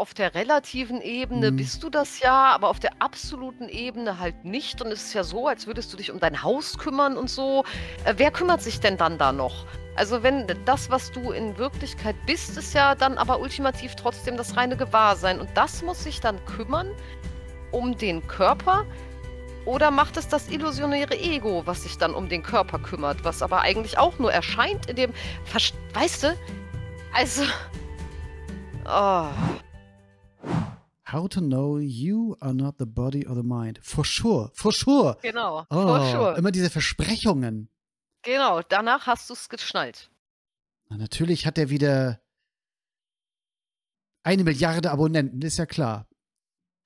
auf der relativen Ebene mhm. bist du das ja, aber auf der absoluten Ebene halt nicht. Und es ist ja so, als würdest du dich um dein Haus kümmern und so. Äh, wer kümmert sich denn dann da noch? Also wenn das, was du in Wirklichkeit bist, ist ja dann aber ultimativ trotzdem das reine Gewahrsein. Und das muss sich dann kümmern um den Körper. Oder macht es das illusionäre Ego, was sich dann um den Körper kümmert, was aber eigentlich auch nur erscheint in dem... Verst weißt du? Also... Oh. How to know you are not the body or the mind. For sure, for sure. Genau, oh, for sure. Immer diese Versprechungen. Genau, danach hast du es geschnallt. Na, natürlich hat er wieder eine Milliarde Abonnenten, ist ja klar.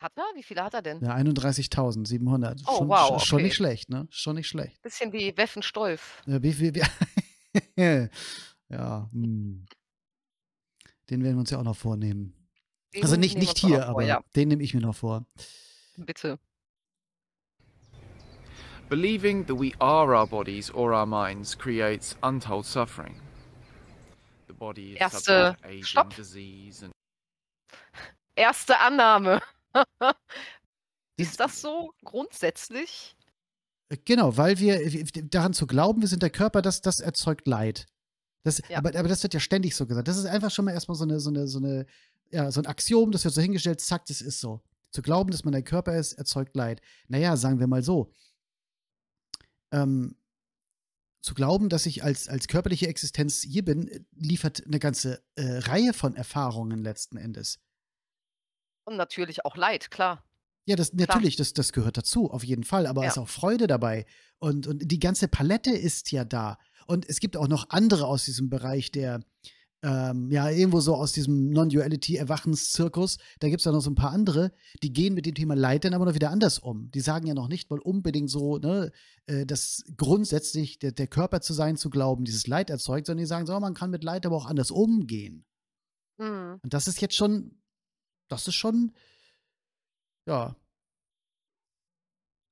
Hat er? Wie viele hat er denn? Ja, 31.700. Oh, schon, wow. Okay. Schon nicht schlecht, ne? Schon nicht schlecht. Bisschen wie Weffen Stolf. Ja, wie, wie, wie ja, hm. den werden wir uns ja auch noch vornehmen. Also den also nicht, nicht hier, aber vor, ja. den nehme ich mir noch vor. Bitte. Believing that we are our bodies or our minds creates untold suffering. The body is Erste, Stopp. and Erste Annahme. ist das so grundsätzlich? Äh, genau, weil wir daran zu glauben, wir sind der Körper, das, das erzeugt Leid. Das, ja. aber, aber das wird ja ständig so gesagt. Das ist einfach schon mal erstmal so eine, so eine, so eine ja, so ein Axiom, das wird so hingestellt, zack, das ist so. Zu glauben, dass man der Körper ist, erzeugt Leid. Naja, sagen wir mal so. Ähm, zu glauben, dass ich als, als körperliche Existenz hier bin, äh, liefert eine ganze äh, Reihe von Erfahrungen letzten Endes. Und natürlich auch Leid, klar. Ja, das klar. natürlich, das, das gehört dazu, auf jeden Fall, aber es ja. ist auch Freude dabei. Und, und die ganze Palette ist ja da. Und es gibt auch noch andere aus diesem Bereich der, ähm, ja, irgendwo so aus diesem Non-Duality-Erwachenszirkus, da gibt es ja noch so ein paar andere, die gehen mit dem Thema Leid dann aber noch wieder anders um. Die sagen ja noch nicht mal unbedingt so, ne, äh, dass grundsätzlich der, der, Körper zu sein, zu glauben, dieses Leid erzeugt, sondern die sagen so, man kann mit Leid aber auch anders umgehen. Mhm. Und das ist jetzt schon, das ist schon, ja,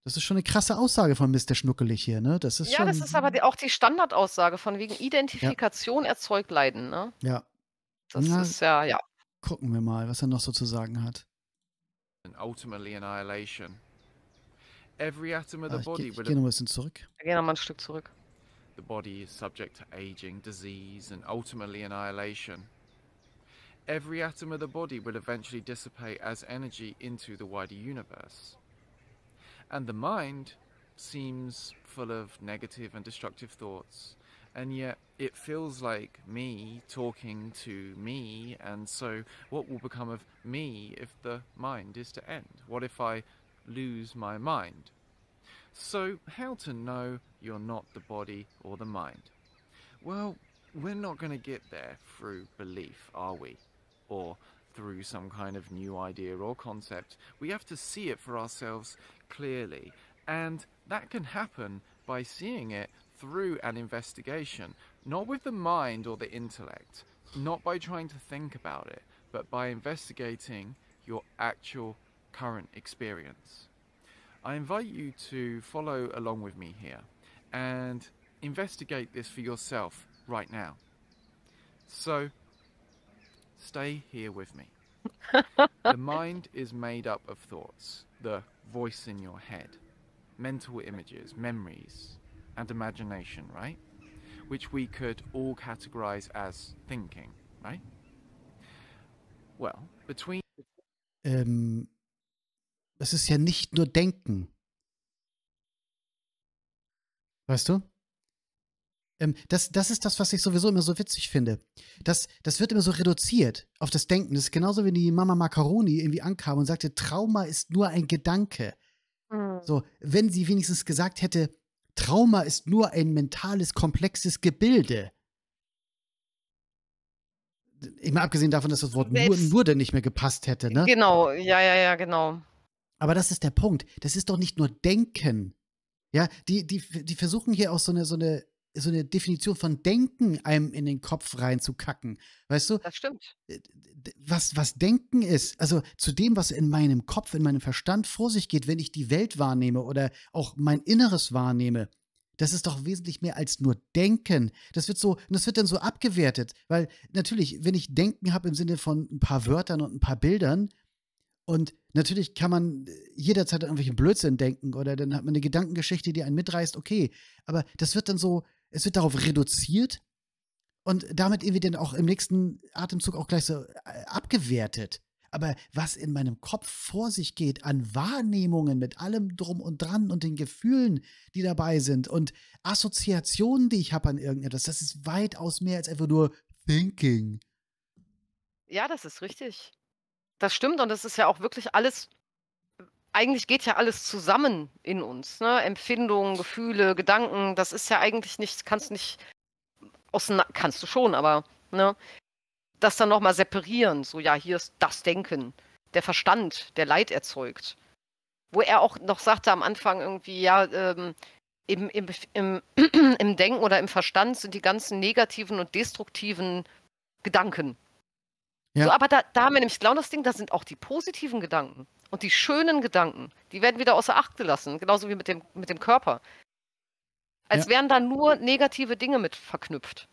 das ist schon eine krasse Aussage von Mr. Schnuckelig hier, ne? Das ist ja, schon, das ist aber die, auch die Standardaussage von wegen Identifikation ja. erzeugt Leiden, ne? Ja. Das Na, ist ja, ja. Gucken wir mal, was er noch so zu sagen hat. And ultimately annihilation. Every atom of the ah, body ich, ich gehe noch ein bisschen zurück. Wir gehen noch mal ein Stück zurück. The body is subject to aging, disease and ultimately annihilation. Every atom of the body will eventually dissipate as energy into the wider universe. And the mind seems full of negative and destructive thoughts. And yet it feels like me talking to me. And so, what will become of me if the mind is to end? What if I lose my mind? So, how to know you're not the body or the mind? Well, we're not going to get there through belief, are we? Or through some kind of new idea or concept. We have to see it for ourselves clearly. And that can happen by seeing it through an investigation, not with the mind or the intellect, not by trying to think about it, but by investigating your actual current experience. I invite you to follow along with me here and investigate this for yourself right now. So, Stay here with me. the mind is made up of thoughts, the voice in your head, mental images, memories, and imagination, right? Which we could all categorize as thinking, right? Well, between. Um, ähm, es ist ja nicht nur Denken. Weißt du? ähm, das, das ist das, was ich sowieso immer so witzig finde. Das, das wird immer so reduziert auf das Denken. Das ist genauso, wenn die Mama Macaroni irgendwie ankam und sagte, Trauma ist nur ein Gedanke. Mhm. So, wenn sie wenigstens gesagt hätte, Trauma ist nur ein mentales, komplexes Gebilde. Ich meine, abgesehen davon, dass das Wort nur, nur denn nicht mehr gepasst hätte, ne? Genau, ja, ja, ja, genau. Aber das ist der Punkt. Das ist doch nicht nur Denken. Ja, die, die, die versuchen hier auch so eine, so eine so eine Definition von Denken einem in den Kopf reinzukacken. Weißt du? Das stimmt. Äh, was, was Denken ist, also zu dem, was in meinem Kopf, in meinem Verstand vor sich geht, wenn ich die Welt wahrnehme oder auch mein Inneres wahrnehme, das ist doch wesentlich mehr als nur Denken. Das wird so, das wird dann so abgewertet, weil natürlich, wenn ich Denken habe im Sinne von ein paar Wörtern und ein paar Bildern, und natürlich kann man äh, jederzeit an irgendwelchen Blödsinn denken oder dann hat man eine Gedankengeschichte, die einen mitreißt, okay. Aber das wird dann so, es wird darauf reduziert und damit irgendwie dann auch im nächsten Atemzug auch gleich so äh, abgewertet. Aber was in meinem Kopf vor sich geht an Wahrnehmungen mit allem drum und dran und den Gefühlen, die dabei sind und Assoziationen, die ich habe an irgendetwas, das ist weitaus mehr als einfach nur Thinking. Ja, das ist richtig. Das stimmt und das ist ja auch wirklich alles eigentlich geht ja alles zusammen in uns. Ne? Empfindungen, Gefühle, Gedanken, das ist ja eigentlich nicht, kannst nicht kannst du schon, aber ne? das dann nochmal separieren, so ja, hier ist das Denken, der Verstand, der Leid erzeugt. Wo er auch noch sagte am Anfang irgendwie, ja, ähm, im, im, im, im Denken oder im Verstand sind die ganzen negativen und destruktiven Gedanken. Ja. So, aber da, da haben wir nämlich genau das Ding, da sind auch die positiven Gedanken. Und die schönen Gedanken, die werden wieder außer Acht gelassen, genauso wie mit dem, mit dem Körper. Als ja. wären da nur negative Dinge mit verknüpft.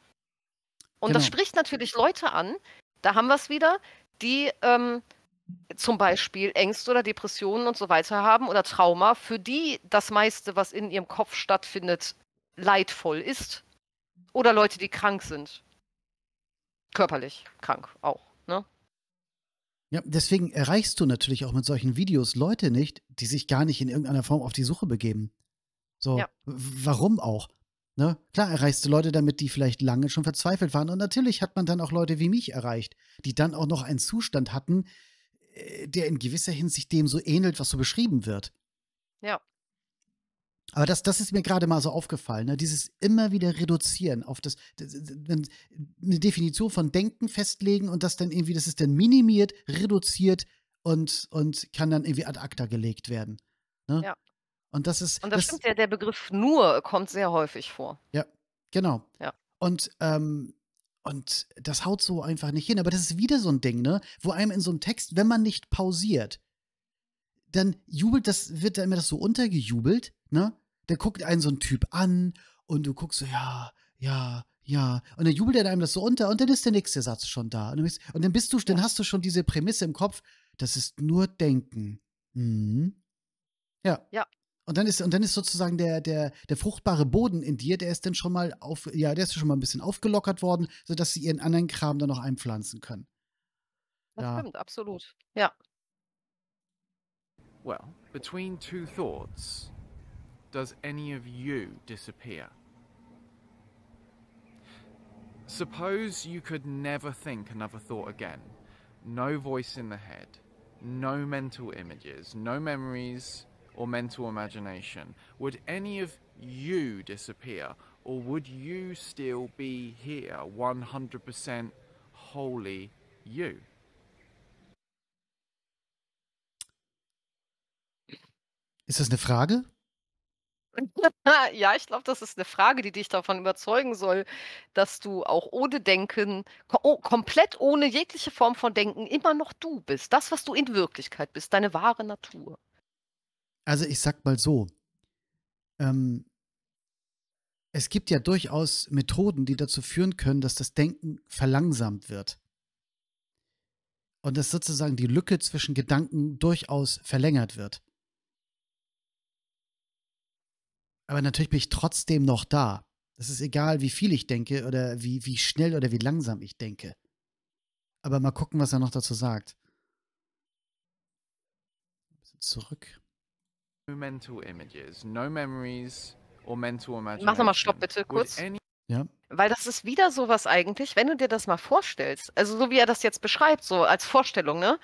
Und genau. das spricht natürlich Leute an, da haben wir es wieder, die ähm, zum Beispiel Ängste oder Depressionen und so weiter haben oder Trauma, für die das meiste, was in ihrem Kopf stattfindet, leidvoll ist. Oder Leute, die krank sind. Körperlich krank auch. Ne? Ja, deswegen erreichst du natürlich auch mit solchen Videos Leute nicht, die sich gar nicht in irgendeiner Form auf die Suche begeben. So, ja. warum auch? Ne? Klar erreichst du Leute damit, die vielleicht lange schon verzweifelt waren. Und natürlich hat man dann auch Leute wie mich erreicht, die dann auch noch einen Zustand hatten, äh, der in gewisser Hinsicht dem so ähnelt, was so beschrieben wird. Ja. Aber das, das ist mir gerade mal so aufgefallen, ne? dieses immer wieder reduzieren auf das, eine Definition von Denken festlegen und das dann irgendwie, das ist dann minimiert, reduziert und, und kann dann irgendwie ad acta gelegt werden. Ne? Ja. Und das ist. Und das, das stimmt ja, der Begriff nur kommt sehr häufig vor. Ja, genau. Ja. Und, ähm, und das haut so einfach nicht hin. Aber das ist wieder so ein Ding, ne? Wo einem in so einem Text, wenn man nicht pausiert, dann jubelt das, wird da immer das so untergejubelt ne? Der guckt einen so einen Typ an und du guckst so, ja, ja, ja. Und dann jubelt er einem das so unter und dann ist der nächste Satz schon da. Und, bist, und dann bist du, ja. dann hast du schon diese Prämisse im Kopf, das ist nur Denken. Mhm. Ja. Ja. Und dann ist, und dann ist sozusagen der, der, der fruchtbare Boden in dir, der ist dann schon mal auf, ja, der ist schon mal ein bisschen aufgelockert worden, sodass sie ihren anderen Kram dann noch einpflanzen können. Das ja. stimmt, absolut. Ja. Well, between two thoughts, does any of you disappear? Suppose you could never think another thought again. No voice in the head, no mental images, no memories or mental imagination. Would any of you disappear or would you still be here 100% wholly you? Ist das eine Frage? ja, ich glaube, das ist eine Frage, die dich davon überzeugen soll, dass du auch ohne Denken, oh, komplett ohne jegliche Form von Denken, immer noch du bist. Das, was du in Wirklichkeit bist, deine wahre Natur. Also ich sag mal so, ähm, es gibt ja durchaus Methoden, die dazu führen können, dass das Denken verlangsamt wird. Und dass sozusagen die Lücke zwischen Gedanken durchaus verlängert wird. aber natürlich bin ich trotzdem noch da. Es ist egal, wie viel ich denke oder wie, wie schnell oder wie langsam ich denke. Aber mal gucken, was er noch dazu sagt. Zurück. Mental images, no memories or mental imagination. Mach nochmal Stopp bitte kurz. Ja. Weil das ist wieder sowas eigentlich, wenn du dir das mal vorstellst, also so wie er das jetzt beschreibt, so als Vorstellung, ne?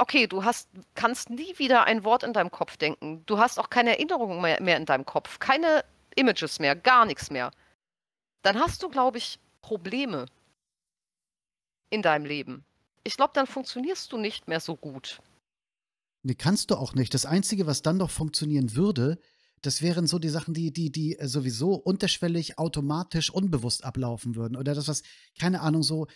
okay, du hast, kannst nie wieder ein Wort in deinem Kopf denken. Du hast auch keine Erinnerungen mehr, mehr in deinem Kopf, keine Images mehr, gar nichts mehr. Dann hast du, glaube ich, Probleme in deinem Leben. Ich glaube, dann funktionierst du nicht mehr so gut. Nee, kannst du auch nicht. Das Einzige, was dann noch funktionieren würde, das wären so die Sachen, die, die, die äh, sowieso unterschwellig, automatisch, unbewusst ablaufen würden. Oder das, was, keine Ahnung, so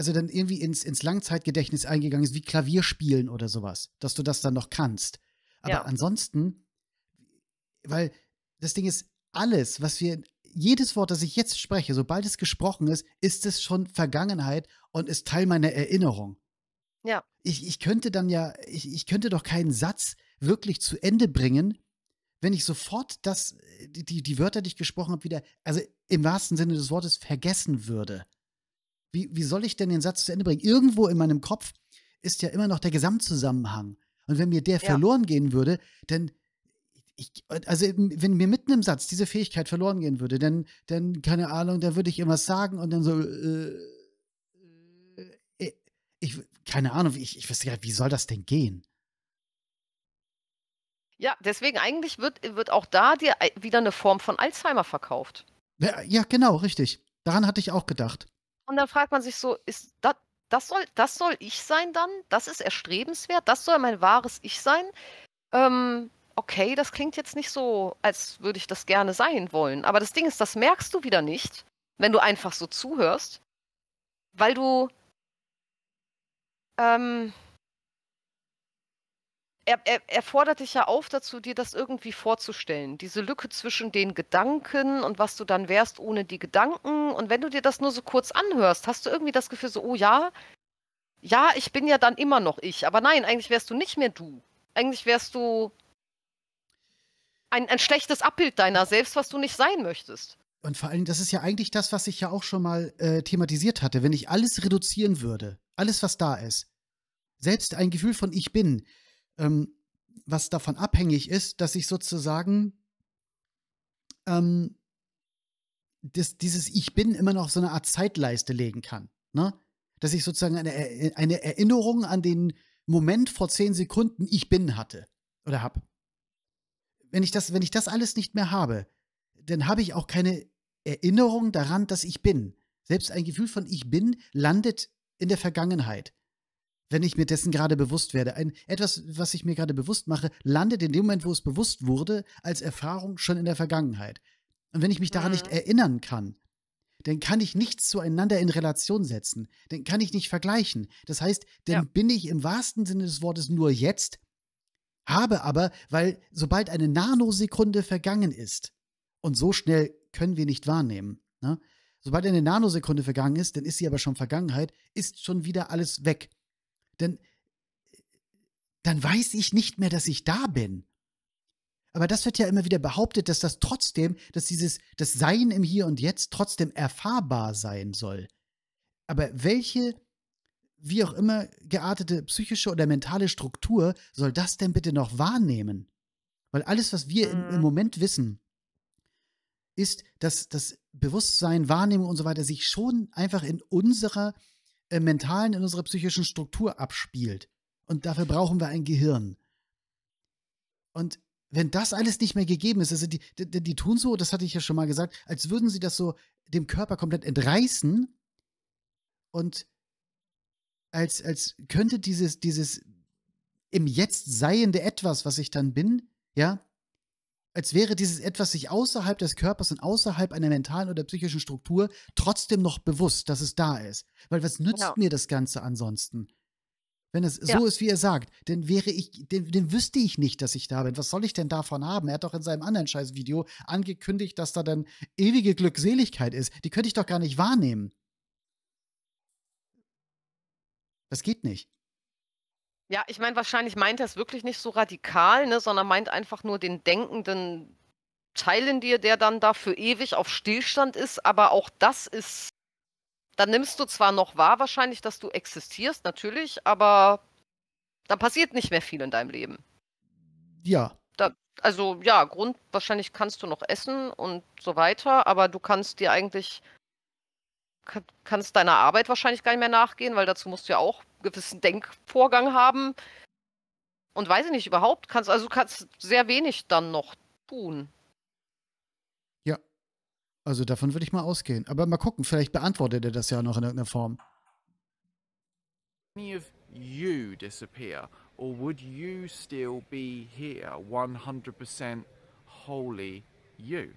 also dann irgendwie ins, ins Langzeitgedächtnis eingegangen ist, wie Klavierspielen oder sowas, dass du das dann noch kannst. Aber ja. ansonsten, weil das Ding ist, alles, was wir, jedes Wort, das ich jetzt spreche, sobald es gesprochen ist, ist es schon Vergangenheit und ist Teil meiner Erinnerung. Ja. Ich, ich könnte dann ja, ich, ich könnte doch keinen Satz wirklich zu Ende bringen, wenn ich sofort das, äh, die, die Wörter, die ich gesprochen habe, wieder, also im wahrsten Sinne des Wortes, vergessen würde wie, wie soll ich denn den Satz zu Ende bringen? Irgendwo in meinem Kopf ist ja immer noch der Gesamtzusammenhang. Und wenn mir der ja. verloren gehen würde, dann, ich, also wenn mir mitten im Satz diese Fähigkeit verloren gehen würde, dann, dann keine Ahnung, dann würde ich irgendwas sagen und dann so, äh, äh, äh, ich, keine Ahnung, ich, ich wüsste gar nicht, wie soll das denn gehen? Ja, deswegen eigentlich wird, wird auch da dir äh, wieder eine Form von Alzheimer verkauft. ja, genau, richtig. Daran hatte ich auch gedacht. Und dann fragt man sich so, ist das, das soll, das soll ich sein dann? Das ist erstrebenswert? Das soll mein wahres Ich sein? Ähm, okay, das klingt jetzt nicht so, als würde ich das gerne sein wollen. Aber das Ding ist, das merkst du wieder nicht, wenn du einfach so zuhörst, weil du ähm, er, er, er, fordert dich ja auf dazu, dir das irgendwie vorzustellen. Diese Lücke zwischen den Gedanken und was du dann wärst ohne die Gedanken. Und wenn du dir das nur so kurz anhörst, hast du irgendwie das Gefühl so, oh ja, ja, ich bin ja dann immer noch ich. Aber nein, eigentlich wärst du nicht mehr du. Eigentlich wärst du ein, ein schlechtes Abbild deiner selbst, was du nicht sein möchtest. Und vor allem, das ist ja eigentlich das, was ich ja auch schon mal äh, thematisiert hatte. Wenn ich alles reduzieren würde, alles, was da ist, selbst ein Gefühl von Ich bin, ähm, was davon abhängig ist, dass ich sozusagen ähm, das, dieses Ich bin immer noch so eine Art Zeitleiste legen kann. Ne? Dass ich sozusagen eine, äh, eine Erinnerung an den Moment vor zehn Sekunden Ich bin hatte oder habe. Wenn wenn ich das alles nicht mehr habe, dann habe ich auch keine Erinnerung daran, dass ich bin. Selbst ein Gefühl von Ich bin landet in der Vergangenheit wenn ich mir dessen gerade bewusst werde. Ein, etwas, was ich mir gerade bewusst mache, landet in dem Moment, wo es bewusst wurde, als Erfahrung schon in der Vergangenheit. Und wenn ich mich daran mhm. nicht erinnern kann, dann kann ich nichts zueinander in Relation setzen. Dann kann ich nicht vergleichen. Das heißt, dann ja. bin ich im wahrsten Sinne des Wortes nur jetzt, habe aber, weil sobald eine Nanosekunde vergangen ist, und so schnell können wir nicht wahrnehmen, ne? sobald eine Nanosekunde vergangen ist, dann ist sie aber schon Vergangenheit, ist schon wieder alles weg dann, äh, dann weiß ich nicht mehr, dass ich da bin. Aber das wird ja immer wieder behauptet, dass das trotzdem, dass dieses, das Sein im Hier und Jetzt trotzdem erfahrbar sein soll. Aber welche, wie auch immer geartete psychische oder mentale Struktur soll das denn bitte noch wahrnehmen? Weil alles, was wir im, im mhm. Moment wissen, ist, dass das Bewusstsein, Wahrnehmung und so weiter sich schon einfach in unserer äh, mentalen, in unserer psychischen Struktur abspielt. Und dafür brauchen wir ein Gehirn. Und wenn das alles nicht mehr gegeben ist, also die, die, die tun so, das hatte ich ja schon mal gesagt, als würden sie das so dem Körper komplett entreißen und als, als könnte dieses, dieses im Jetzt seiende etwas, was ich dann bin, ja, als wäre dieses etwas sich außerhalb des Körpers und außerhalb einer mentalen oder psychischen Struktur trotzdem noch bewusst, dass es da ist. Weil was nützt genau. mir das Ganze ansonsten? Wenn es ja. so ist, wie er sagt, dann wäre ich, denn, wüsste ich nicht, dass ich da bin. Was soll ich denn davon haben? Er hat doch in seinem anderen Scheißvideo angekündigt, dass da dann ewige Glückseligkeit ist. Die könnte ich doch gar nicht wahrnehmen. Das geht nicht. Ja, ich meine, wahrscheinlich meint er es wirklich nicht so radikal, ne, sondern meint einfach nur den denkenden Teil in dir, der dann da für ewig auf Stillstand ist. Aber auch das ist, dann nimmst du zwar noch wahr wahrscheinlich, dass du existierst, natürlich, aber da passiert nicht mehr viel in deinem Leben. Ja. Da, also ja, Grund, wahrscheinlich kannst du noch essen und so weiter, aber du kannst dir eigentlich, kannst deiner Arbeit wahrscheinlich gar nicht mehr nachgehen, weil dazu musst du ja auch gewissen Denkvorgang haben. Und weiß ich nicht, überhaupt kannst also kannst sehr wenig dann noch tun. Ja. Also davon würde ich mal ausgehen. Aber mal gucken, vielleicht beantwortet er das ja noch in irgendeiner Form. Any of you disappear, or would you still be here 100% wholly you?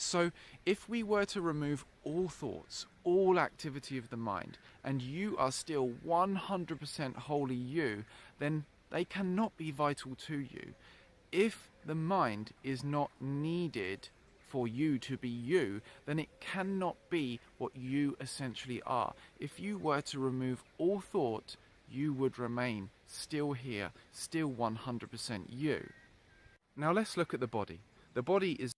So, if we were to remove all thoughts, all activity of the mind, and you are still 100% wholly you, then they cannot be vital to you. If the mind is not needed for you to be you, then it cannot be what you essentially are. If you were to remove all thought, you would remain still here, still 100% you. Now let's look at the body. The body is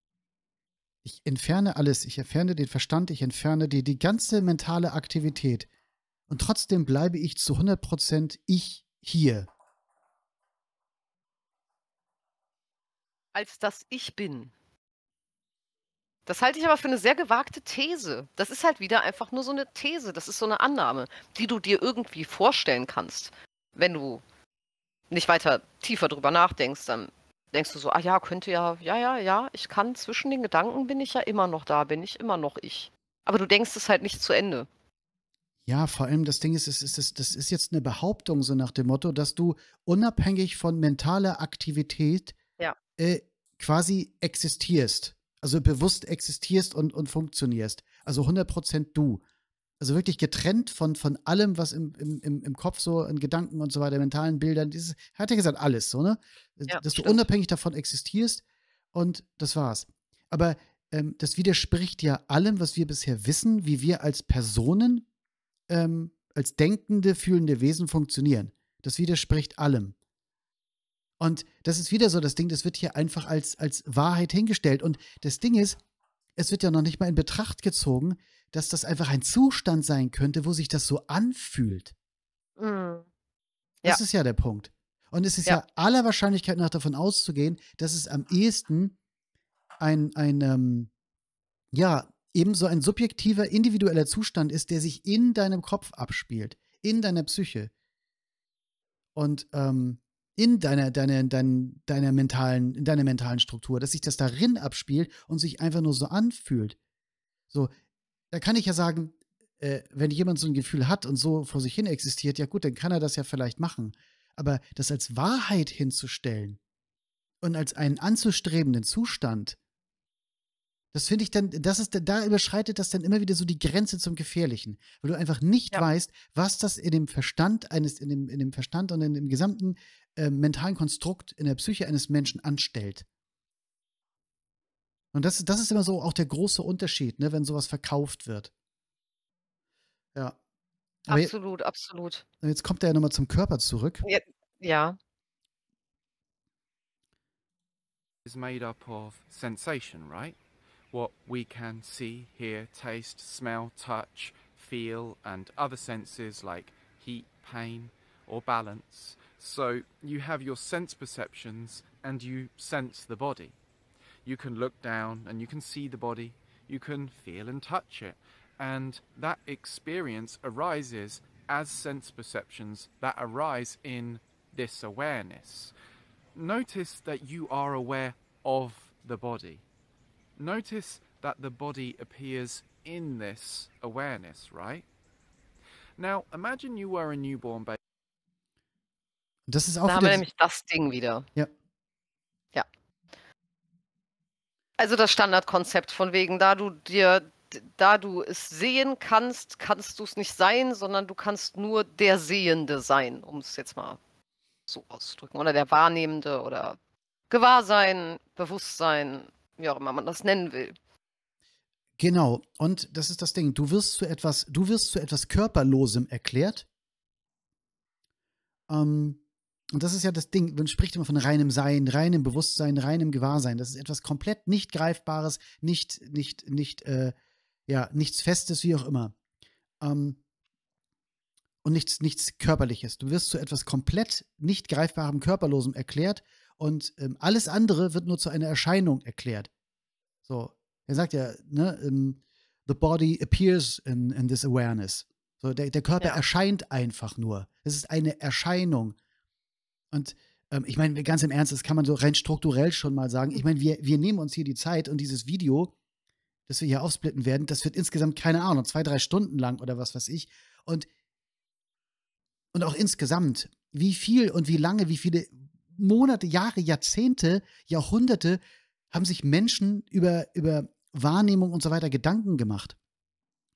Ich entferne alles, ich entferne den Verstand, ich entferne die, die ganze mentale Aktivität. Und trotzdem bleibe ich zu 100% ich hier. Als dass ich bin. Das halte ich aber für eine sehr gewagte These. Das ist halt wieder einfach nur so eine These. Das ist so eine Annahme, die du dir irgendwie vorstellen kannst. Wenn du nicht weiter tiefer drüber nachdenkst, dann denkst du so, ah ja, könnte ja, ja, ja, ja, ich kann zwischen den Gedanken bin ich ja immer noch da, bin ich immer noch ich. Aber du denkst es halt nicht zu Ende. Ja, vor allem das Ding ist, ist, ist, ist, das ist jetzt eine Behauptung, so nach dem Motto, dass du unabhängig von mentaler Aktivität ja. äh, quasi existierst. Also bewusst existierst und, und funktionierst. Also 100% du also wirklich getrennt von, von allem, was im, im, im Kopf so in Gedanken und so weiter, mentalen Bildern, dieses, hat er ja gesagt, alles so, ne? Äh, ja, Dass stimmt. du unabhängig davon existierst und das war's. Aber ähm, das widerspricht ja allem, was wir bisher wissen, wie wir als Personen, ähm, als denkende, fühlende Wesen funktionieren. Das widerspricht allem. Und das ist wieder so das Ding, das wird hier einfach als, als Wahrheit hingestellt. Und das Ding ist, es wird ja noch nicht mal in Betracht gezogen, dass das einfach ein Zustand sein könnte, wo sich das so anfühlt. Mhm. Ja. Das ist ja der Punkt. Und es ist ja. ja. aller Wahrscheinlichkeit nach davon auszugehen, dass es am ehesten ein, ein ähm, ja, ebenso ein subjektiver, individueller Zustand ist, der sich in deinem Kopf abspielt, in deiner Psyche und ähm, in deiner, deiner, deiner, deiner mentalen, in deiner mentalen Struktur, dass sich das darin abspielt und sich einfach nur so anfühlt. So, da kann ich ja sagen, äh, wenn jemand so ein Gefühl hat und so vor sich hin existiert, ja gut, dann kann er das ja vielleicht machen. Aber das als Wahrheit hinzustellen und als einen anzustrebenden Zustand, das finde ich dann, das ist, da überschreitet das dann immer wieder so die Grenze zum Gefährlichen, weil du einfach nicht ja. weißt, was das in dem Verstand eines, in dem, in dem Verstand und in dem gesamten äh, mentalen Konstrukt in der Psyche eines Menschen anstellt. Und das, das ist immer so auch der große Unterschied, ne, wenn sowas verkauft wird. Ja. Aber absolut, absolut. Jetzt kommt er ja nochmal zum Körper zurück. Ja. ja. made up of sensation, right? What we can see, hear, taste, smell, touch, feel, and other senses like heat, pain, or balance. So you have your sense perceptions and you sense the body. You can look down and you can see the body, you can feel and touch it. And that experience arises as sense perceptions that arise in this awareness. Notice that you are aware of the body. Notice that the body appears in this awareness, right? Now, imagine you were a newborn baby. Das ist auch da haben wir nämlich das Ding wieder. Ja, Also das Standardkonzept von wegen, da du dir, da du es sehen kannst, kannst du es nicht sein, sondern du kannst nur der Sehende sein, um es jetzt mal so auszudrücken. Oder der Wahrnehmende oder Gewahrsein, Bewusstsein, wie auch immer man das nennen will. Genau, und das ist das Ding. Du wirst zu etwas, du wirst zu etwas Körperlosem erklärt. Ähm, und das ist ja das Ding, man spricht immer von reinem Sein, reinem Bewusstsein, reinem Gewahrsein. Das ist etwas komplett nicht Greifbares, nicht, nicht, nicht, äh, ja, nichts Festes, wie auch immer. Ähm, und nichts, nichts Körperliches. Du wirst zu etwas komplett nicht greifbarem, körperlosem erklärt und ähm, alles andere wird nur zu einer Erscheinung erklärt. So, er sagt ja, ne, ähm, the body appears in, in this awareness. So, der, der Körper ja. erscheint einfach nur. Es ist eine Erscheinung. Und ähm, ich meine, ganz im Ernst, das kann man so rein strukturell schon mal sagen. Ich meine, wir, wir nehmen uns hier die Zeit und dieses Video, das wir hier aufsplitten werden, das wird insgesamt, keine Ahnung, zwei, drei Stunden lang oder was weiß ich. Und, und auch insgesamt, wie viel und wie lange, wie viele Monate, Jahre, Jahrzehnte, Jahrhunderte haben sich Menschen über, über Wahrnehmung und so weiter Gedanken gemacht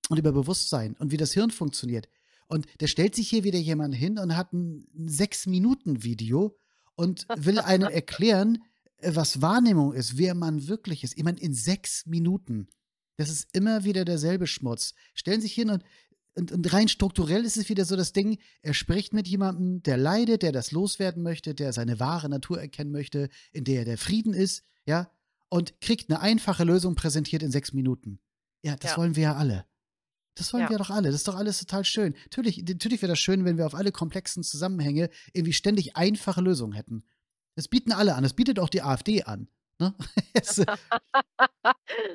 und über Bewusstsein und wie das Hirn funktioniert. Und da stellt sich hier wieder jemand hin und hat ein Sechs-Minuten-Video und will einem erklären, äh, was Wahrnehmung ist, wer man wirklich ist. Ich meine, in sechs Minuten. Das ist immer wieder derselbe Schmutz. Stellen sich hin und, und, und rein strukturell ist es wieder so das Ding, er spricht mit jemandem, der leidet, der das loswerden möchte, der seine wahre Natur erkennen möchte, in der der Frieden ist, ja, und kriegt eine einfache Lösung präsentiert in sechs Minuten. Ja, das ja. wollen wir ja alle. Das wollen ja. wir doch alle. Das ist doch alles total schön. Natürlich, natürlich wäre das schön, wenn wir auf alle komplexen Zusammenhänge irgendwie ständig einfache Lösungen hätten. Das bieten alle an. Das bietet auch die AfD an. Ne?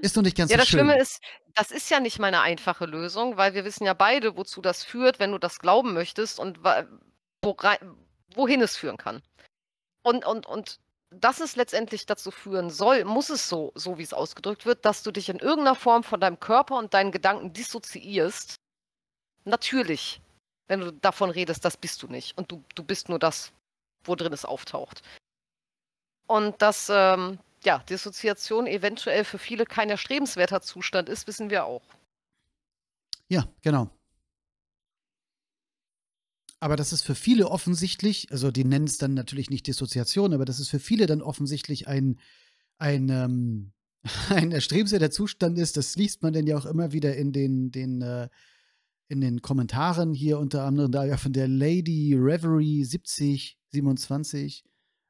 ist doch nicht ganz ja, so das Schlimme ist, das ist ja nicht meine einfache Lösung, weil wir wissen ja beide, wozu das führt, wenn du das glauben möchtest und wohin es führen kann. Und, und, und dass es letztendlich dazu führen soll, muss es so, so wie es ausgedrückt wird, dass du dich in irgendeiner Form von deinem Körper und deinen Gedanken dissoziierst. Natürlich, wenn du davon redest, das bist du nicht. Und du, du bist nur das, wo drin es auftaucht. Und dass ähm, ja, Dissoziation eventuell für viele kein erstrebenswerter Zustand ist, wissen wir auch. Ja, genau aber das ist für viele offensichtlich, also die nennen es dann natürlich nicht Dissoziation, aber das ist für viele dann offensichtlich ein, ein, ähm, ein erstrebenswerter Zustand ist. Das liest man denn ja auch immer wieder in den, den, äh, in den Kommentaren hier unter anderem da ja von der Lady Reverie 7027.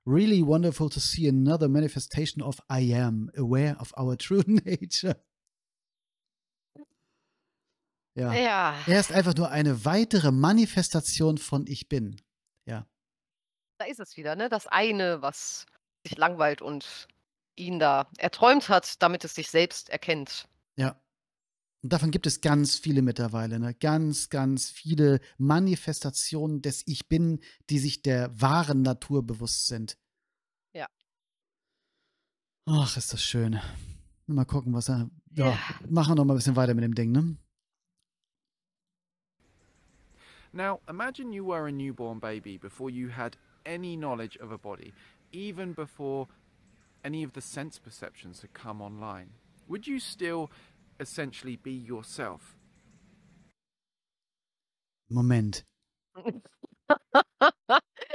Really wonderful to see another manifestation of I am, aware of our true nature. Ja. ja. Er ist einfach nur eine weitere Manifestation von Ich bin. Ja. Da ist es wieder, ne? Das eine, was sich langweilt und ihn da erträumt hat, damit es sich selbst erkennt. Ja. Und davon gibt es ganz viele mittlerweile, ne? Ganz, ganz viele Manifestationen des Ich Bin, die sich der wahren Natur bewusst sind. Ja. Ach, ist das schön. Mal gucken, was er. Ja, ja. machen wir noch mal ein bisschen weiter mit dem Ding, ne? Now, imagine you were a newborn baby before you had any knowledge of a body, even before any of the sense perceptions had come online. Would you still essentially be yourself? Moment.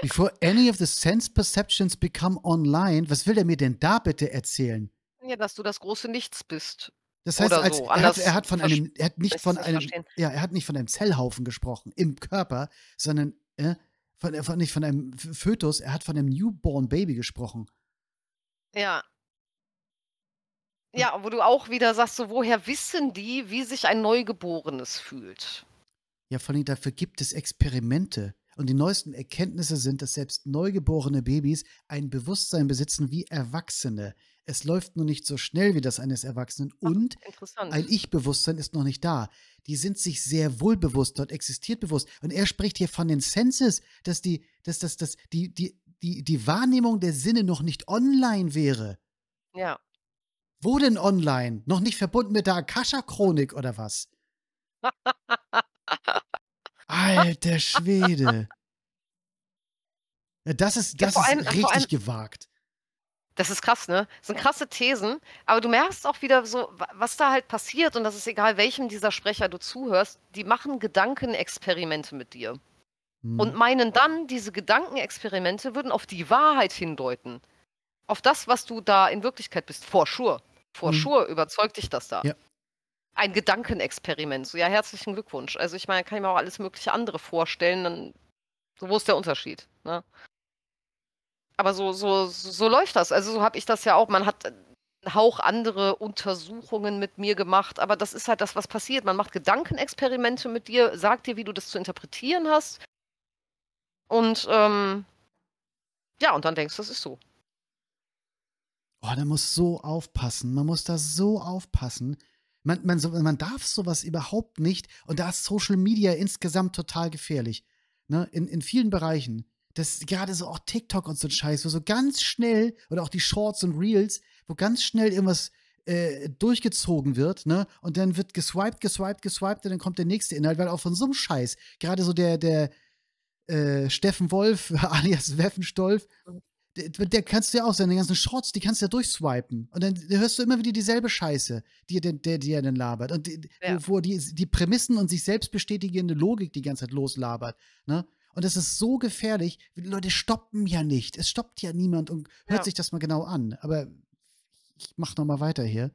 Before any of the sense perceptions become online, was will er mir denn da bitte erzählen? Ja, dass du das große Nichts bist. Das heißt, als, so. er, hat, er, hat, von einem, er hat nicht von einem, verstehen. ja, er hat nicht von einem Zellhaufen gesprochen im Körper, sondern äh, von, äh, von, nicht von einem Fötus, er hat von einem Newborn Baby gesprochen. Ja. Ja, wo du auch wieder sagst, so, woher wissen die, wie sich ein Neugeborenes fühlt? Ja, vor allem dafür gibt es Experimente. Und die neuesten Erkenntnisse sind, dass selbst neugeborene Babys ein Bewusstsein besitzen wie Erwachsene. Es läuft nur nicht so schnell wie das eines Erwachsenen und Ach, ein Ich-Bewusstsein ist noch nicht da. Die sind sich sehr wohlbewusst, dort existiert bewusst. Und er spricht hier von den Senses, dass die, dass, dass, dass die, die, die, die Wahrnehmung der Sinne noch nicht online wäre. Ja. Wo denn online? Noch nicht verbunden mit der Akasha-Chronik oder was? Alter Schwede. Das ist, das ja, allem, ist richtig allem, gewagt. Das ist krass, ne? Das sind krasse Thesen, aber du merkst auch wieder so, was da halt passiert und das ist egal, welchem dieser Sprecher du zuhörst, die machen Gedankenexperimente mit dir. Hm. Und meinen dann, diese Gedankenexperimente würden auf die Wahrheit hindeuten. Auf das, was du da in Wirklichkeit bist. For sure. For hm. sure überzeugt dich das da. Ja. Ein Gedankenexperiment. So, ja, herzlichen Glückwunsch. Also, ich meine, kann ich mir auch alles mögliche andere vorstellen, dann so, wo ist der Unterschied? Ne? aber so, so, so läuft das. Also so habe ich das ja auch. Man hat einen Hauch andere Untersuchungen mit mir gemacht, aber das ist halt das, was passiert. Man macht Gedankenexperimente mit dir, sagt dir, wie du das zu interpretieren hast. Und ähm, ja, und dann denkst du, das ist so. Oh, da muss so aufpassen. Man muss da so aufpassen. Man, man, man darf sowas überhaupt nicht. Und da ist Social Media insgesamt total gefährlich. Ne? In, in vielen Bereichen das gerade so auch TikTok und so ein Scheiß, wo so ganz schnell oder auch die Shorts und Reels, wo ganz schnell irgendwas äh, durchgezogen wird, ne? Und dann wird geswiped, geswiped, geswiped und dann kommt der nächste Inhalt, weil auch von so einem Scheiß, gerade so der, der äh, Steffen Wolf, alias Weffenstolf, der, der, kannst du ja auch seine ganzen Shorts, die kannst du ja durchswipen. Und dann hörst du immer wieder dieselbe Scheiße, die, der, der, die er dann labert. Und die, ja. wo die, die Prämissen und sich selbst bestätigende Logik die ganze Zeit loslabert. Ne? Und es ist so gefährlich. Die Leute stoppen ja nicht. Es stoppt ja niemand und hört ja. sich das mal genau an. Aber ich mach noch mal weiter hier.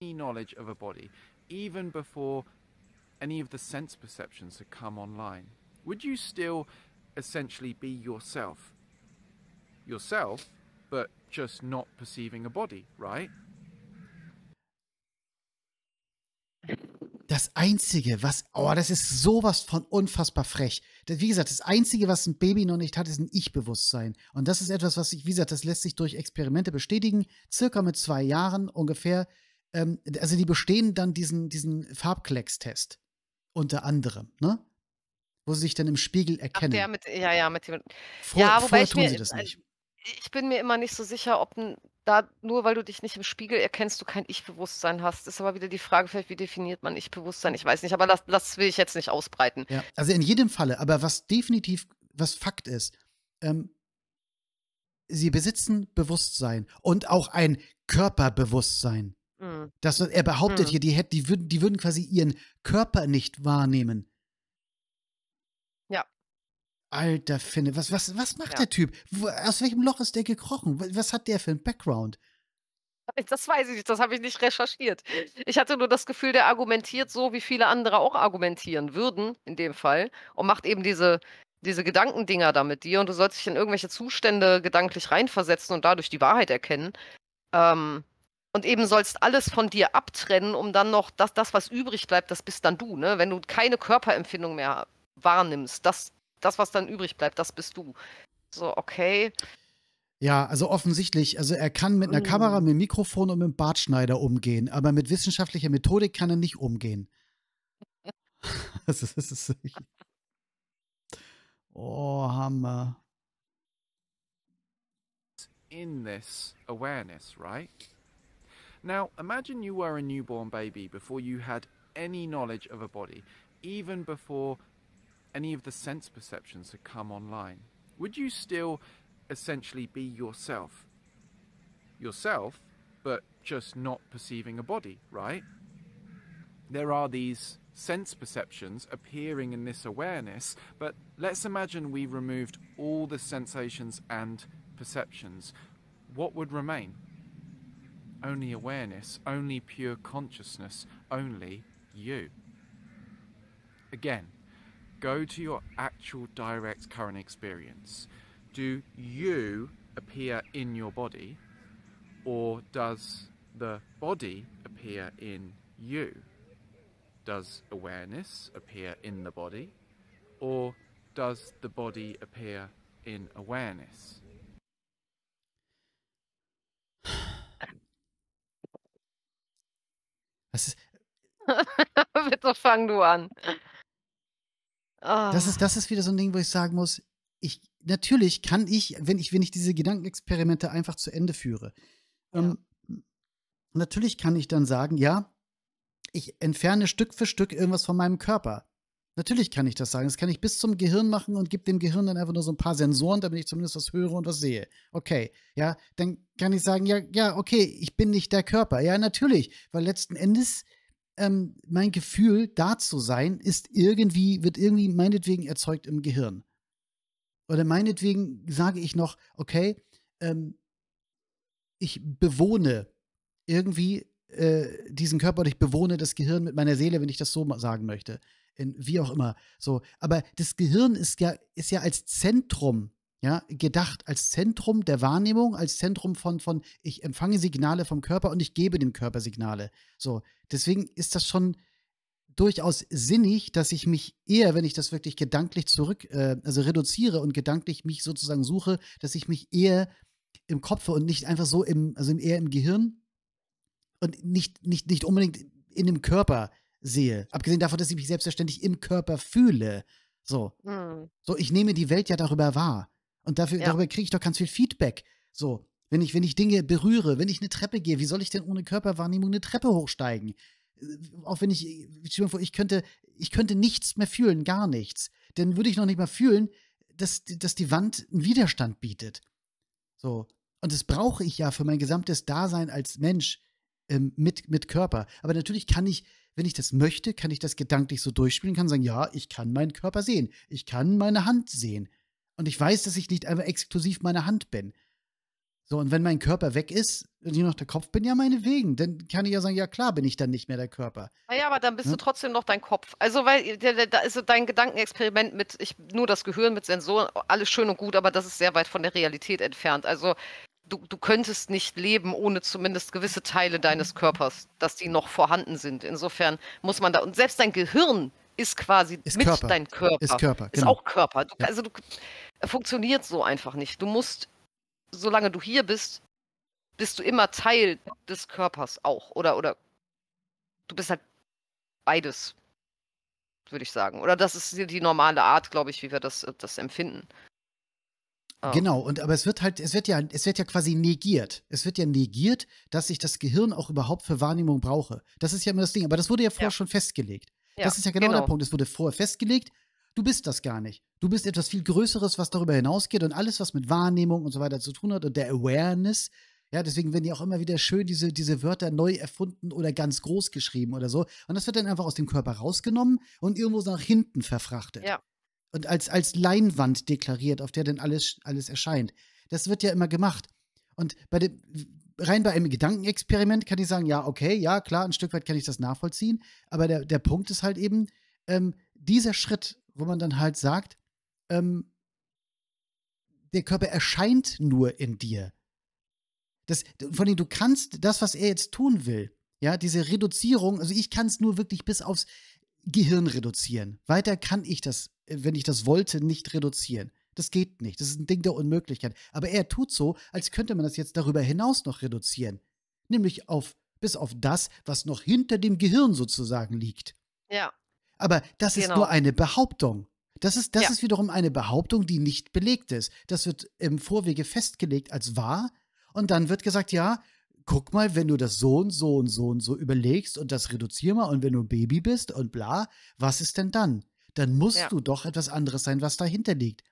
Knowledge of a body, even before any of the sense perceptions had come online, would you still essentially be yourself? Yourself, but just not perceiving a body, right? Das Einzige, was. Oh, das ist sowas von unfassbar frech wie gesagt, das Einzige, was ein Baby noch nicht hat, ist ein Ich-Bewusstsein. Und das ist etwas, was sich, wie gesagt, das lässt sich durch Experimente bestätigen. Circa mit zwei Jahren ungefähr. Ähm, also die bestehen dann diesen, diesen Farbklecks-Test unter anderem, ne? Wo sie sich dann im Spiegel erkennen. Ach, mit, ja, ja, mit dem. Vor, ja, wobei ich mir, das äh, nicht. Ich bin mir immer nicht so sicher, ob ein da, nur weil du dich nicht im Spiegel erkennst, du kein Ich-Bewusstsein hast. Ist aber wieder die Frage, vielleicht, wie definiert man Ich-Bewusstsein? Ich weiß nicht, aber das, das, will ich jetzt nicht ausbreiten. Ja, also in jedem Falle, aber was definitiv, was Fakt ist, ähm, sie besitzen Bewusstsein und auch ein Körperbewusstsein. Mhm. Das, er behauptet mhm. hier, die, die, würden, die würden quasi ihren Körper nicht wahrnehmen. Alter Finne, was, was, was macht ja. der Typ? Wo, aus welchem Loch ist der gekrochen? Was hat der für ein Background? Das weiß ich nicht, das habe ich nicht recherchiert. Ich hatte nur das Gefühl, der argumentiert so, wie viele andere auch argumentieren würden, in dem Fall, und macht eben diese, diese Gedankendinger da mit dir und du sollst dich in irgendwelche Zustände gedanklich reinversetzen und dadurch die Wahrheit erkennen. Ähm, und eben sollst alles von dir abtrennen, um dann noch das, das, was übrig bleibt, das bist dann du, ne? Wenn du keine Körperempfindung mehr wahrnimmst, das das, was dann übrig bleibt, das bist du. So, okay. Ja, also offensichtlich, also er kann mit einer Kamera, mm. mit einem Mikrofon und mit einem Bartschneider umgehen, aber mit wissenschaftlicher Methodik kann er nicht umgehen. das ist, das ist oh, Hammer. In this awareness, right? Now, imagine you were a newborn baby before you had any knowledge of a body, even before any of the sense perceptions had come online? Would you still essentially be yourself? Yourself, but just not perceiving a body, right? There are these sense perceptions appearing in this awareness, but let's imagine we removed all the sensations and perceptions. What would remain? Only awareness, only pure consciousness, only you. Again, Go to your actual direct current experience. Do you appear in your body or does the body appear in you? Does awareness appear in the body or does the body appear in awareness? Bitte fang du an. Oh. Das, ist, ah. das ist wieder so ein Ding, wo ich sagen muss, ich, natürlich kann ich, wenn ich, wenn ich diese Gedankenexperimente einfach zu Ende führe, ja. ähm, natürlich kann ich dann sagen, ja, ich entferne Stück für Stück irgendwas von meinem Körper. Natürlich kann ich das sagen. Das kann ich bis zum Gehirn machen und gebe dem Gehirn dann einfach nur so ein paar Sensoren, damit ich zumindest was höre und was sehe. Okay, ja, dann kann ich sagen, ja, ja, okay, ich bin nicht der Körper. Ja, natürlich, weil letzten Endes ähm, mein Gefühl, da zu sein, ist irgendwie, wird irgendwie meinetwegen erzeugt im Gehirn. Oder meinetwegen sage ich noch, okay, ähm, ich bewohne irgendwie äh, diesen Körper und ich bewohne das Gehirn mit meiner Seele, wenn ich das so sagen möchte. In, wie auch immer. So. Aber das Gehirn ist ja, ist ja als Zentrum ja, gedacht als Zentrum der Wahrnehmung, als Zentrum von, von ich empfange Signale vom Körper und ich gebe dem Körper Signale. So, deswegen ist das schon durchaus sinnig, dass ich mich eher, wenn ich das wirklich gedanklich zurück, äh, also reduziere und gedanklich mich sozusagen suche, dass ich mich eher im Kopf und nicht einfach so im, also eher im Gehirn und nicht, nicht, nicht unbedingt in dem Körper sehe. Abgesehen davon, dass ich mich selbstverständlich im Körper fühle. So. Mhm. So, ich nehme die Welt ja darüber wahr. Und dafür, ja. darüber kriege ich doch ganz viel Feedback. So, wenn ich, wenn ich Dinge berühre, wenn ich eine Treppe gehe, wie soll ich denn ohne Körperwahrnehmung eine Treppe hochsteigen? Äh, auch wenn ich, stell mir vor, ich könnte, ich könnte nichts mehr fühlen, gar nichts. Dann würde ich noch nicht mal fühlen, dass, dass die Wand einen Widerstand bietet. So. Und das brauche ich ja für mein gesamtes Dasein als Mensch ähm, mit, mit Körper. Aber natürlich kann ich, wenn ich das möchte, kann ich das gedanklich so durchspielen, kann sagen, ja, ich kann meinen Körper sehen, ich kann meine Hand sehen, und ich weiß, dass ich nicht einfach exklusiv meine Hand bin. So, und wenn mein Körper weg ist und ich noch der Kopf bin, ja, meinetwegen, dann kann ich ja sagen, ja klar bin ich dann nicht mehr der Körper. Naja, aber dann bist ja? du trotzdem noch dein Kopf. Also, weil äh, da ist dein Gedankenexperiment mit ich, nur das Gehirn mit Sensoren, alles schön und gut, aber das ist sehr weit von der Realität entfernt. Also du, du könntest nicht leben, ohne zumindest gewisse Teile deines Körpers, dass die noch vorhanden sind. Insofern muss man da, und selbst dein Gehirn ist quasi ist mit Körper. dein Körper. Ist Körper. Ist genau. auch Körper. Du, ja. Also du funktioniert so einfach nicht. Du musst, solange du hier bist, bist du immer Teil des Körpers auch. Oder, oder du bist halt beides, würde ich sagen. Oder das ist die normale Art, glaube ich, wie wir das, das empfinden. Oh. Genau, und aber es wird halt, es wird ja, es wird ja quasi negiert. Es wird ja negiert, dass ich das Gehirn auch überhaupt für Wahrnehmung brauche. Das ist ja immer das Ding. Aber das wurde ja vorher ja. schon festgelegt. Ja, das ist ja genau, genau, der Punkt. Es wurde vorher festgelegt, Du bist das gar nicht. Du bist etwas viel Größeres, was darüber hinausgeht und alles, was mit Wahrnehmung und so weiter zu tun hat und der Awareness. Ja, deswegen werden ja auch immer wieder schön diese, diese Wörter neu erfunden oder ganz groß geschrieben oder so. Und das wird dann einfach aus dem Körper rausgenommen und irgendwo nach hinten verfrachtet. Ja. Und als, als Leinwand deklariert, auf der dann alles, alles erscheint. Das wird ja immer gemacht. Und bei dem, rein bei einem Gedankenexperiment kann ich sagen, ja, okay, ja, klar, ein Stück weit kann ich das nachvollziehen. Aber der, der Punkt ist halt eben, ähm, dieser Schritt wo man dann halt sagt, ähm, der Körper erscheint nur in dir. Das, von dem du kannst das, was er jetzt tun will, ja, diese Reduzierung, also ich kann es nur wirklich bis aufs Gehirn reduzieren. Weiter kann ich das, äh, wenn ich das wollte, nicht reduzieren. Das geht nicht. Das ist ein Ding der Unmöglichkeit. Aber er tut so, als könnte man das jetzt darüber hinaus noch reduzieren. Nämlich auf, bis auf das, was noch hinter dem Gehirn sozusagen liegt. Ja. Aber das genau. ist nur eine Behauptung. Das ist, das ja. ist wiederum eine Behauptung, die nicht belegt ist. Das wird im Vorwege festgelegt als wahr und dann wird gesagt, ja, guck mal, wenn du das so und so und so und so überlegst und das reduzier mal und wenn du ein Baby bist und bla, was ist denn dann? Dann musst ja. du doch etwas anderes sein, was dahinter liegt.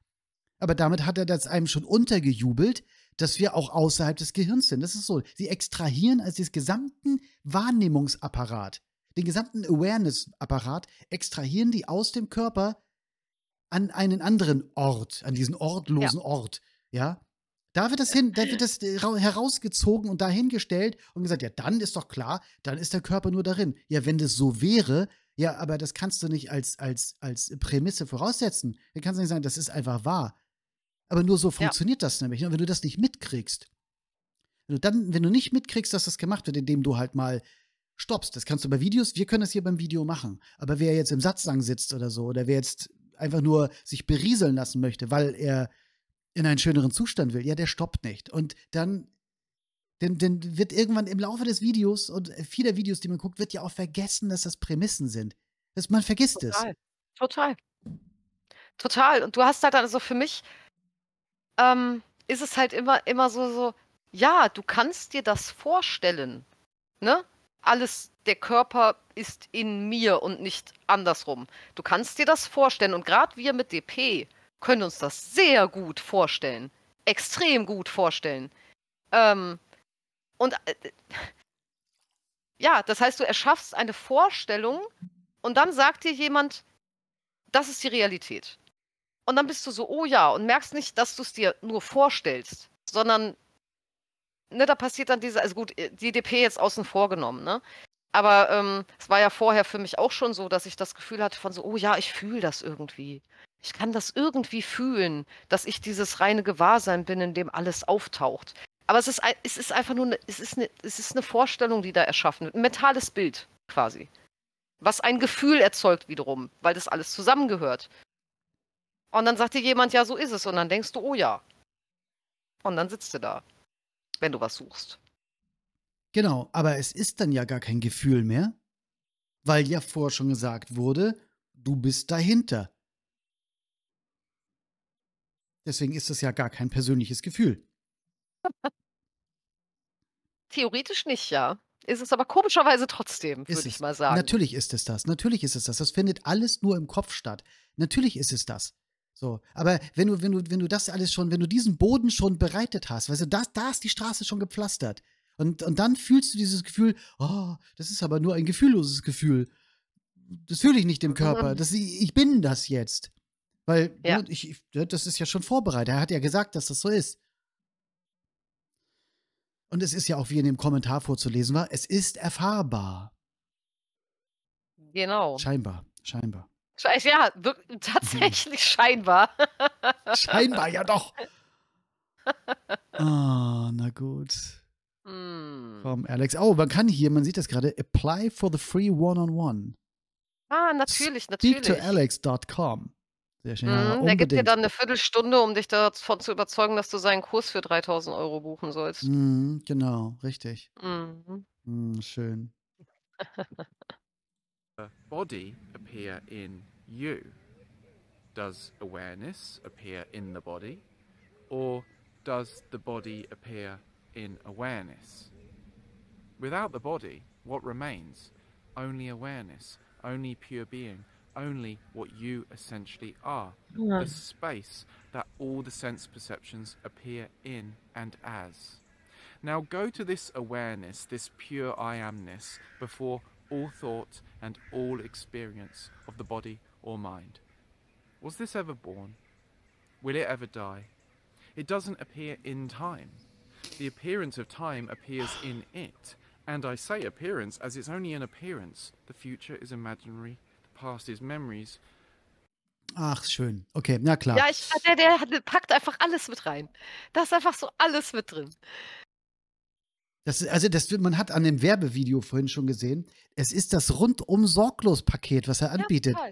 Aber damit hat er das einem schon untergejubelt, dass wir auch außerhalb des Gehirns sind. Das ist so. Sie extrahieren als des gesamten Wahrnehmungsapparat den gesamten Awareness-Apparat extrahieren die aus dem Körper an einen anderen Ort, an diesen ortlosen ja. Ort. Ja. Da wird das hin, da wird das äh, herausgezogen und dahingestellt und gesagt, ja, dann ist doch klar, dann ist der Körper nur darin. Ja, wenn das so wäre, ja, aber das kannst du nicht als, als, als Prämisse voraussetzen. Dann kannst du nicht sagen, das ist einfach wahr. Aber nur so funktioniert ja. das nämlich. Ne? Und wenn du das nicht mitkriegst, wenn du dann, wenn du nicht mitkriegst, dass das gemacht wird, indem du halt mal stoppst. Das kannst du bei Videos, wir können das hier beim Video machen. Aber wer jetzt im Satzsang sitzt oder so, oder wer jetzt einfach nur sich berieseln lassen möchte, weil er in einen schöneren Zustand will, ja, der stoppt nicht. Und dann, dann, dann wird irgendwann im Laufe des Videos und vieler Videos, die man guckt, wird ja auch vergessen, dass das Prämissen sind. Dass man vergisst total, es. Total. Total. Und du hast halt dann so für mich, ähm, ist es halt immer, immer so, so, ja, du kannst dir das vorstellen. Ne? alles, der Körper ist in mir und nicht andersrum. Du kannst dir das vorstellen und gerade wir mit DP können uns das sehr gut vorstellen. Extrem gut vorstellen. Ähm, und äh, äh, ja, das heißt, du erschaffst eine Vorstellung und dann sagt dir jemand, das ist die Realität. Und dann bist du so, oh ja, und merkst nicht, dass du es dir nur vorstellst, sondern ne, da passiert dann diese, also gut, äh, die DP jetzt außen vor genommen, ne? Aber ähm, es war ja vorher für mich auch schon so, dass ich das Gefühl hatte von so, oh ja, ich fühle das irgendwie. Ich kann das irgendwie fühlen, dass ich dieses reine Gewahrsein bin, in dem alles auftaucht. Aber es ist, es ist einfach nur, eine, es, ist eine, es ist eine Vorstellung, die da erschaffen wird. Ein mentales Bild quasi. Was ein Gefühl erzeugt wiederum, weil das alles zusammengehört. Und dann sagt dir jemand, ja, so ist es. Und dann denkst du, oh ja. Und dann sitzt du da wenn du was suchst. Genau, aber es ist dann ja gar kein Gefühl mehr, weil ja vorher schon gesagt wurde, du bist dahinter. Deswegen ist das ja gar kein persönliches Gefühl. Theoretisch nicht, ja. Ist es aber komischerweise trotzdem, würde ich mal sagen. Natürlich ist es das. Natürlich ist es das. Das findet alles nur im Kopf statt. Natürlich ist es das. So, aber wenn du, wenn du, wenn du das alles schon, wenn du diesen Boden schon bereitet hast, weißt du, da, da ist die Straße schon gepflastert. Und, und dann fühlst du dieses Gefühl, oh, das ist aber nur ein gefühlloses Gefühl. Das fühle ich nicht im Körper. Mhm. Das, ich bin das jetzt. Weil ja. Ne, ich, ich, ne, das ist ja schon vorbereitet. Er hat ja gesagt, dass das so ist. Und es ist ja auch, wie in dem Kommentar vorzulesen war, es ist erfahrbar. Genau. Scheinbar, scheinbar. Ja, mhm. tatsächlich scheinbar. scheinbar, ja doch. Ah, na gut. Hm. Komm, Alex. Oh, man kann hier, man sieht das gerade, apply for the free one-on-one. -on -one. Ah, natürlich, Speak natürlich. Speaktoalex.com. Sehr schön. Mhm, ja, hm, der gibt dir dann eine Viertelstunde, um dich davon zu überzeugen, dass du seinen Kurs für 3000 Euro buchen sollst. Mhm, genau, richtig. Mhm. mhm schön. body appear in you? Does awareness appear in the body? Or does the body appear in awareness? Without the body, what remains? Only awareness, only pure being, only what you essentially are yeah. the space that all the sense perceptions appear in and as. Now go to this awareness, this pure I amness, before all thought and all experience of the body or mind. Was this ever born? Will it ever die? It doesn't appear in time. The appearance of time appears in it. And I say appearance as it's only an appearance. The future is imaginary, the past is memories. Ach, schön. Okay, na klar. Ja, ich, der, der packt einfach alles mit rein. Da ist einfach so alles mit drin. Das ist, also das, man hat an dem Werbevideo vorhin schon gesehen, es ist das rundum sorglos Paket, was er anbietet. Ja,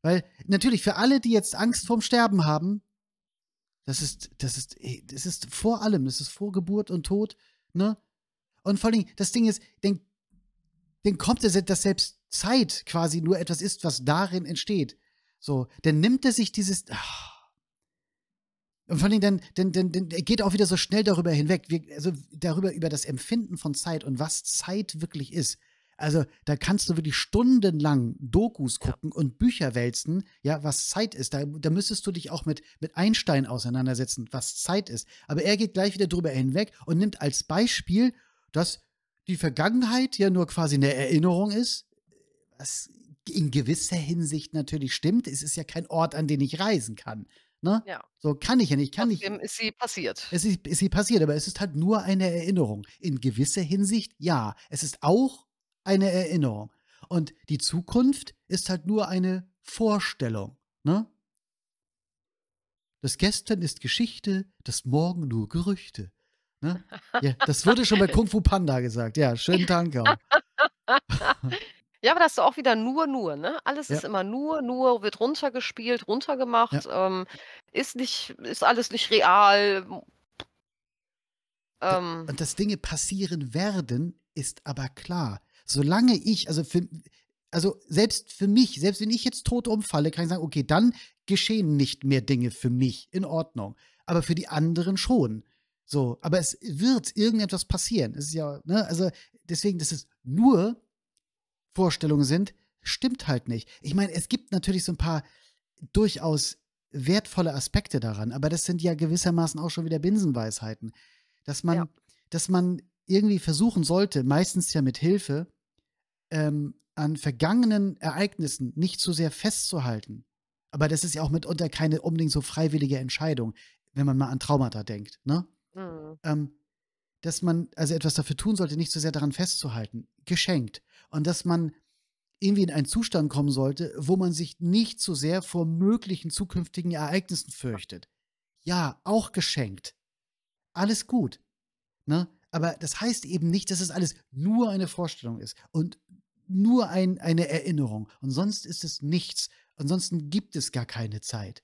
Weil natürlich für alle, die jetzt Angst vorm Sterben haben, das ist, das ist, eh, das ist vor allem, das ist vor Geburt und Tod, ne? Und vor allem, das Ding ist, den, den kommt es, dass selbst Zeit quasi nur etwas ist, was darin entsteht. So, dann nimmt er sich dieses, ach, und vor allem, dann, dann, dann, dann geht auch wieder so schnell darüber hinweg, Wir, also darüber, über das Empfinden von Zeit und was Zeit wirklich ist. Also da kannst du wirklich stundenlang Dokus gucken ja. und Bücher wälzen, ja, was Zeit ist. Da, da müsstest du dich auch mit, mit Einstein auseinandersetzen, was Zeit ist. Aber er geht gleich wieder drüber hinweg und nimmt als Beispiel, dass die Vergangenheit ja nur quasi eine Erinnerung ist, was in gewisser Hinsicht natürlich stimmt. Es ist ja kein Ort, an den ich reisen kann. Ne? Ja. So kann ich ja nicht. Kann Trotzdem nicht. ist sie passiert. Es ist, ist sie passiert, aber es ist halt nur eine Erinnerung. In gewisser Hinsicht ja. Es ist auch eine Erinnerung. Und die Zukunft ist halt nur eine Vorstellung. Ne? Das Gestern ist Geschichte, das Morgen nur Gerüchte. Ne? Ja, das wurde schon bei Kung Fu Panda gesagt. Ja, schönen Dank auch. Ja, aber das ist auch wieder nur, nur, ne? Alles Ja. ist immer nur, nur, wird runtergespielt, Ja. runtergemacht, ähm, ist nicht, ist alles nicht real. Ähm, Und dass Dinge passieren werden, ist aber klar. Solange ich, also, für, also selbst für mich, selbst wenn ich jetzt tot umfalle, kann ich sagen, okay, dann geschehen nicht mehr Dinge für mich, in Ordnung. Aber für die anderen schon. So, aber es wird irgendetwas passieren. Es ist ja, ne, also deswegen, das ist nur Vorstellungen sind, stimmt halt nicht. Ich meine, es gibt natürlich so ein paar durchaus wertvolle Aspekte daran, aber das sind ja gewissermaßen auch schon wieder Binsenweisheiten, dass man, ja. dass man irgendwie versuchen sollte, meistens ja mit Hilfe, ähm, an vergangenen Ereignissen nicht zu so sehr festzuhalten. Aber das ist ja auch mitunter keine unbedingt so freiwillige Entscheidung, wenn man mal an Traumata denkt, ne? Mhm. Ähm, dass man also etwas dafür tun sollte, nicht so sehr daran festzuhalten. Geschenkt. Und dass man irgendwie in einen Zustand kommen sollte, wo man sich nicht so sehr vor möglichen zukünftigen Ereignissen fürchtet. Ja, auch geschenkt. Alles gut. Ne? Aber das heißt eben nicht, dass es alles nur eine Vorstellung ist und nur ein, eine Erinnerung. Und sonst ist es nichts. Ansonsten gibt es gar keine Zeit.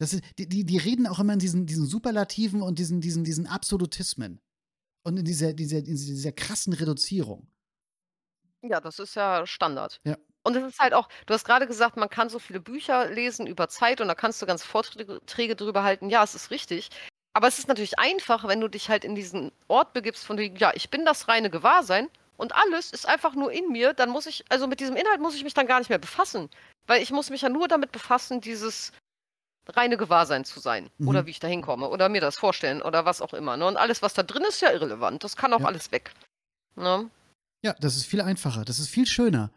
Das ist, die, die, die reden auch immer in diesen, diesen Superlativen und diesen, diesen, diesen Absolutismen. Und in dieser, dieser, in dieser krassen Reduzierung. Ja, das ist ja Standard. Ja. Und es ist halt auch, du hast gerade gesagt, man kann so viele Bücher lesen über Zeit und da kannst du ganz Vorträge drüber halten. Ja, es ist richtig. Aber es ist natürlich einfach, wenn du dich halt in diesen Ort begibst, von dem, ja, ich bin das reine Gewahrsein und alles ist einfach nur in mir, dann muss ich, also mit diesem Inhalt muss ich mich dann gar nicht mehr befassen. Weil ich muss mich ja nur damit befassen, dieses, reine Gewahrsein zu sein mhm. oder wie ich da hinkomme oder mir das vorstellen oder was auch immer. Ne? Und alles, was da drin ist, ist ja irrelevant. Das kann auch ja. alles weg. Ne? Ja, das ist viel einfacher, das ist viel schöner.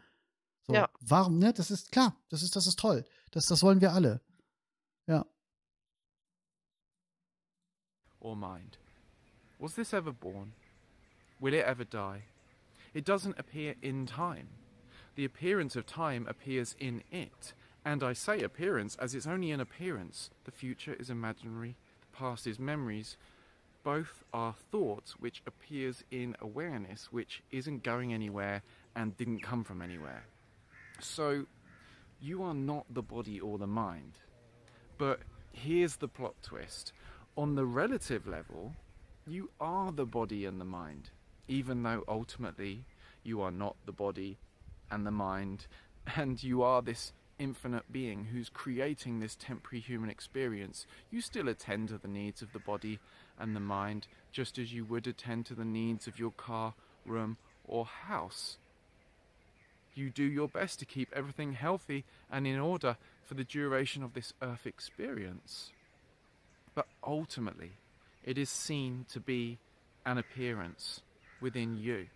So, ja. Warum, ne? Das ist klar, das ist, das ist toll. Das, das wollen wir alle. Ja. Or mind. Was this ever born? Will it ever die? It doesn't appear in time. The appearance of time appears in it. And I say appearance as it's only an appearance. The future is imaginary, the past is memories. Both are thoughts, which appears in awareness, which isn't going anywhere and didn't come from anywhere. So you are not the body or the mind. But here's the plot twist. On the relative level, you are the body and the mind, even though ultimately you are not the body and the mind, and you are this infinite being who's creating this temporary human experience, you still attend to the needs of the body and the mind, just as you would attend to the needs of your car, room, or house. You do your best to keep everything healthy and in order for the duration of this earth experience. But ultimately, it is seen to be an appearance within you.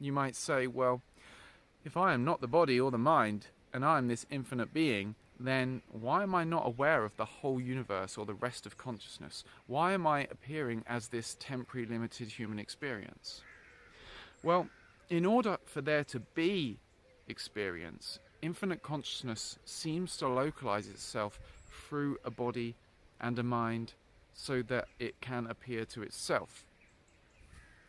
You might say, well, if I am not the body or the mind, and I'm this infinite being, then why am I not aware of the whole universe or the rest of consciousness? Why am I appearing as this temporary limited human experience? Well, in order for there to be experience, infinite consciousness seems to localize itself through a body and a mind so that it can appear to itself.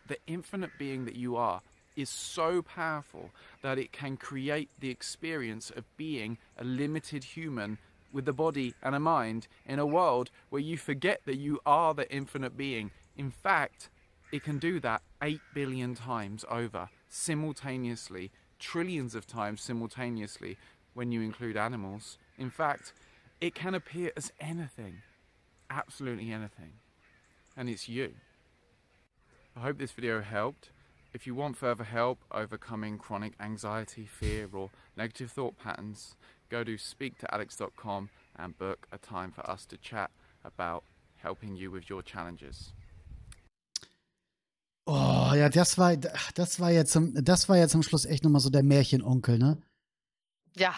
The infinite being that you are is so powerful that it can create the experience of being a limited human with a body and a mind in a world where you forget that you are the infinite being. In fact, it can do that 8 billion times over, simultaneously, trillions of times simultaneously, when you include animals. In fact, it can appear as anything, absolutely anything, and it's you. I hope this video helped. If you want further help overcoming chronic anxiety, fear, or negative thought patterns, go to speaktoalex.com and book a time for us to chat about helping you with your challenges. Oh, ja, das war, das war jetzt, das war jetzt am Schluss echt nochmal so der Märchenonkel, ne? Ja.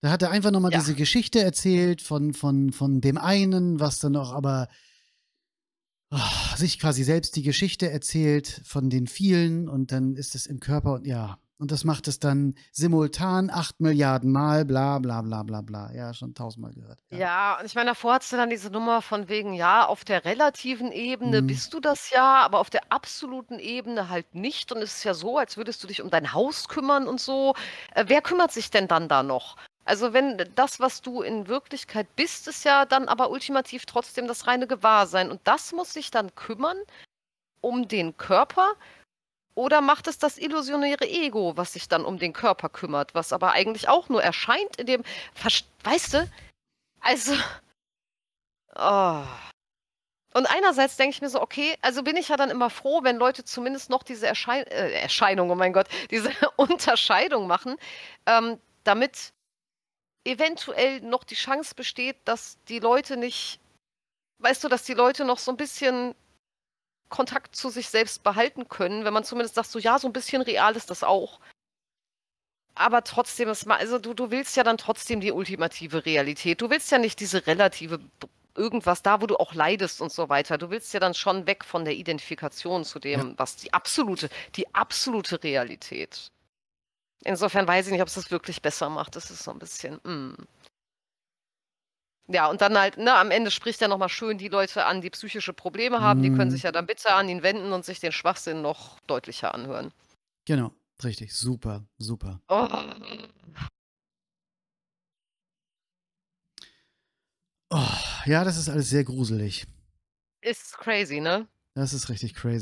Da hat er einfach nochmal ja. diese Geschichte erzählt von, von, von dem einen, was dann auch aber oh, sich quasi selbst die Geschichte erzählt von den vielen und dann ist es im Körper und ja. Und das macht es dann simultan acht Milliarden Mal, bla bla bla bla bla. Ja, schon tausendmal gehört. Ja, ja und ich meine, davor hattest du dann diese Nummer von wegen, ja, auf der relativen Ebene mhm. bist du das ja, aber auf der absoluten Ebene halt nicht. Und es ist ja so, als würdest du dich um dein Haus kümmern und so. Äh, wer kümmert sich denn dann da noch? Also wenn das, was du in Wirklichkeit bist, ist ja dann aber ultimativ trotzdem das reine Gewahrsein. Und das muss sich dann kümmern um den Körper. Oder macht es das illusionäre Ego, was sich dann um den Körper kümmert, was aber eigentlich auch nur erscheint in dem... Weißt du? Also... Oh. Und einerseits denke ich mir so, okay, also bin ich ja dann immer froh, wenn Leute zumindest noch diese Erschein äh, Erscheinung, oh mein Gott, diese Unterscheidung machen, ähm, damit eventuell noch die Chance besteht, dass die Leute nicht, weißt du, dass die Leute noch so ein bisschen Kontakt zu sich selbst behalten können, wenn man zumindest sagt, so ja, so ein bisschen real ist das auch. Aber trotzdem, ist mal, also du, du willst ja dann trotzdem die ultimative Realität. Du willst ja nicht diese relative irgendwas da, wo du auch leidest und so weiter. Du willst ja dann schon weg von der Identifikation zu dem, ja. was die absolute, die absolute Realität Insofern weiß ich nicht, ob es das wirklich besser macht. Das ist so ein bisschen. Mm. Ja, und dann halt, ne, am Ende spricht er nochmal schön die Leute an, die psychische Probleme haben. Mm. Die können mm. sich ja dann bitte an ihn wenden und sich den Schwachsinn noch deutlicher anhören. Genau, richtig. Super, super. Oh. Oh, ja, das ist alles sehr gruselig. Ist crazy, ne? Das ist richtig crazy.